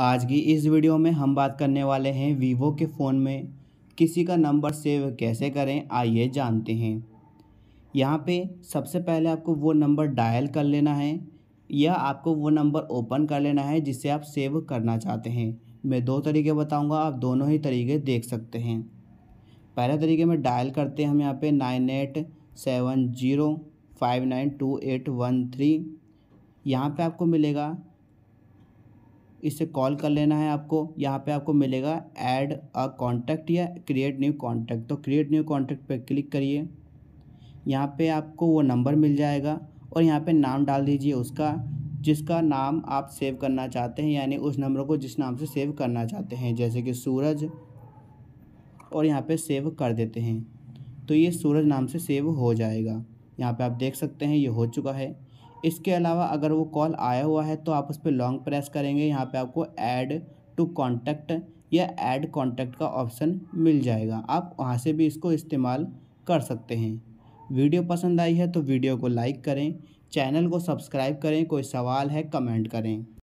आज की इस वीडियो में हम बात करने वाले हैं वीवो के फ़ोन में किसी का नंबर सेव कैसे करें आइए जानते हैं यहाँ पे सबसे पहले आपको वो नंबर डायल कर लेना है या आपको वो नंबर ओपन कर लेना है जिसे आप सेव करना चाहते हैं मैं दो तरीके बताऊँगा आप दोनों ही तरीके देख सकते हैं पहले तरीके में डायल करते हैं हम यहाँ पे nine eight seven zero five nine two eight one three यहाँ पर आपको मिलेगा इसे कॉल कर लेना है आपको यहाँ पे आपको मिलेगा ऐड अ कॉन्टैक्ट या क्रिएट न्यू कॉन्टैक्ट तो क्रिएट न्यू कॉन्टैक्ट पे क्लिक करिए यहाँ पे आपको वो नंबर मिल जाएगा और यहाँ पे नाम डाल दीजिए उसका जिसका नाम आप सेव करना चाहते हैं यानी उस नंबर को जिस नाम से सेव करना चाहते हैं जैसे कि सूरज और यहाँ पर सेव कर देते हैं तो ये सूरज नाम से सेव हो जाएगा यहाँ पर आप देख सकते हैं ये हो चुका है इसके अलावा अगर वो कॉल आया हुआ है तो आप उस पर लॉन्ग प्रेस करेंगे यहाँ पे आपको ऐड टू कॉन्टैक्ट या ऐड कॉन्टैक्ट का ऑप्शन मिल जाएगा आप वहाँ से भी इसको इस्तेमाल कर सकते हैं वीडियो पसंद आई है तो वीडियो को लाइक करें चैनल को सब्सक्राइब करें कोई सवाल है कमेंट करें